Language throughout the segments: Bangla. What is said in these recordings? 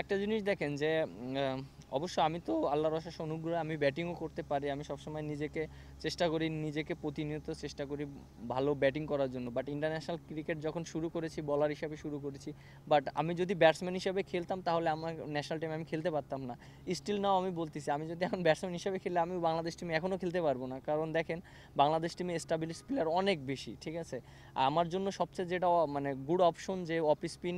একটা জিনিস দেখেন যে অবশ্য আমি তো আল্লাহর অশেষ অনুগ্রহে আমি ব্যাটিংও করতে পারি আমি সবসময় নিজেকে চেষ্টা করি নিজেকে প্রতিনিয়ত চেষ্টা করি ভালো ব্যাটিং করার জন্য বাট ইন্টারন্যাশনাল ক্রিকেট যখন শুরু করেছি বলার হিসাবে শুরু করেছি বাট আমি যদি ব্যাটসম্যান হিসাবে খেলতাম তাহলে আমার ন্যাশনাল টিমে আমি খেলতে পারতাম না স্টিল নাও আমি বলতেছি আমি যদি এখন ব্যাটসম্যান হিসাবে খেলে আমি বাংলাদেশ টিমে এখনও খেলতে পারবো না কারণ দেখেন বাংলাদেশ টিমে স্টাবলিশ প্লেয়ার অনেক বেশি ঠিক আছে আমার জন্য সবচেয়ে যেটা মানে গুড অপশন যে off spin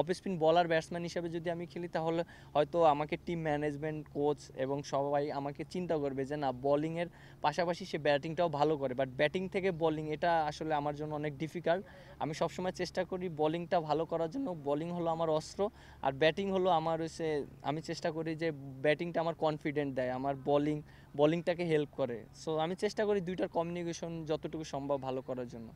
off spin bowler batsman হিসাবে যদি আমি খেলি তাহলে হয়তো আমাকে টিম টিম ম্যানেজমেন্ট কোচ এবং সবাই আমাকে চিন্তা করবে যে না বলিংয়ের পাশাপাশি সে ব্যাটিংটাও ভালো করে বাট ব্যাটিং থেকে বলিং এটা আসলে আমার জন্য অনেক ডিফিকাল্ট আমি সবসময় চেষ্টা করি বলিংটা ভালো করার জন্য বলিং হলো আমার অস্ত্র আর ব্যাটিং হলো আমার হচ্ছে আমি চেষ্টা করি যে ব্যাটিংটা আমার কনফিডেন্ট দেয় আমার বলিং বলিংটাকে হেল্প করে সো আমি চেষ্টা করি দুইটার কমিউনিকেশন যতটুকু সম্ভব ভালো করার জন্য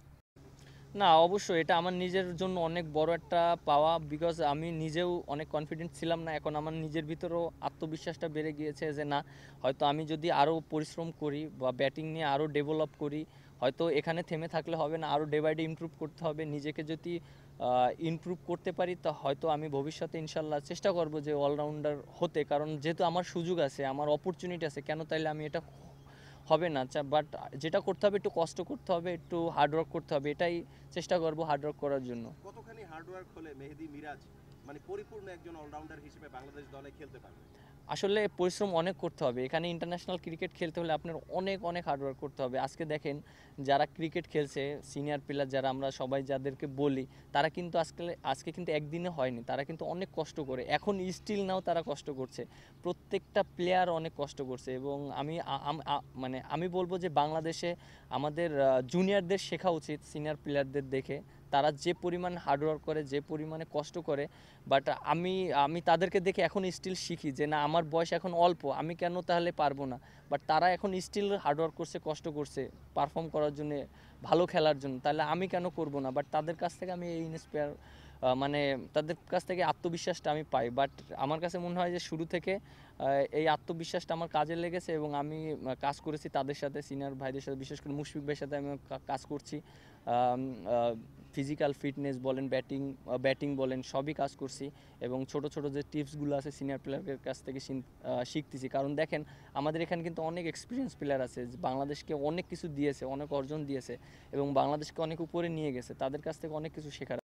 না অবশ্যই এটা আমার নিজের জন্য অনেক বড় একটা পাওয়া বিকজ আমি নিজেও অনেক কনফিডেন্ট ছিলাম না এখন আমার নিজের ভিতরেও আত্মবিশ্বাসটা বেড়ে গিয়েছে যে না হয়তো আমি যদি আরও পরিশ্রম করি বা ব্যাটিং নিয়ে আরও ডেভেলপ করি হয়তো এখানে থেমে থাকলে হবে না আরও ডে বাই ডে ইমপ্রুভ করতে হবে নিজেকে যদি ইমপ্রুভ করতে পারি তো হয়তো আমি ভবিষ্যতে ইনশাল্লাহ চেষ্টা করব যে অলরাউন্ডার হতে কারণ যেহেতু আমার সুযোগ আছে আমার অপরচুনিটি আছে কেন তাইলে আমি এটা হবে না বাট আচ্ছা, যেটা করতে হবে একটু কষ্ট করতে হবে একটু হার্ডওয়ার্ক করতে হবে এটাই চেষ্টা করবো হার্ডওয়ার্ক করার জন্য কতখানি হার্ডওয়ার্ক হলে মেহেদি মিরাজ মানে পরিপূর্ণ একজন অলরাউন্ডার হিসেবে বাংলাদেশ দলে খেলতে পারবে আসলে পরিশ্রম অনেক করতে হবে এখানে ইন্টারন্যাশনাল ক্রিকেট খেলতে হলে আপনার অনেক অনেক হার্ডওয়ার্ক করতে হবে আজকে দেখেন যারা ক্রিকেট খেলছে সিনিয়র প্লেয়ার যারা আমরা সবাই যাদেরকে বলি তারা কিন্তু আজকে আজকে কিন্তু একদিনে হয়নি তারা কিন্তু অনেক কষ্ট করে এখন স্টিল নাও তারা কষ্ট করছে প্রত্যেকটা প্লেয়ার অনেক কষ্ট করছে এবং আমি মানে আমি বলবো যে বাংলাদেশে আমাদের জুনিয়রদের শেখা উচিত সিনিয়র প্লেয়ারদের দেখে তারা যে পরিমাণ হার্ডওয়ার্ক করে যে পরিমাণে কষ্ট করে বাট আমি আমি তাদেরকে দেখে এখন স্টিল শিখি যে না আমার বয়স এখন অল্প আমি কেন তাহলে পারবো না বাট তারা এখন স্টিল হার্ডওয়ার্ক করছে কষ্ট করছে পারফর্ম করার জন্য ভালো খেলার জন্য তাহলে আমি কেন করব না বাট তাদের কাছ থেকে আমি এই ইন্সপায়ার মানে তাদের কাছ থেকে আত্মবিশ্বাসটা আমি পাই বাট আমার কাছে মনে হয় যে শুরু থেকে এই আত্মবিশ্বাসটা আমার কাজে লেগেছে এবং আমি কাজ করেছি তাদের সাথে সিনিয়র ভাইদের সাথে বিশেষ করে মুশফিক ভাইয়ের সাথে আমি কাজ করছি ফিজিক্যাল ফিটনেস বলেন ব্যাটিং ব্যাটিং বলেন সবই কাজ করছি এবং ছোট ছোট যে টিপসগুলো আছে সিনিয়র প্লেয়ারদের কাছ থেকে শিখতেছি কারণ দেখেন আমাদের এখানে কিন্তু অনেক এক্সপিরিয়েন্স প্লেয়ার আছে বাংলাদেশকে অনেক কিছু দিয়েছে অনেক অর্জন দিয়েছে এবং বাংলাদেশকে অনেক উপরে নিয়ে গেছে তাদের কাছ থেকে অনেক কিছু শেখার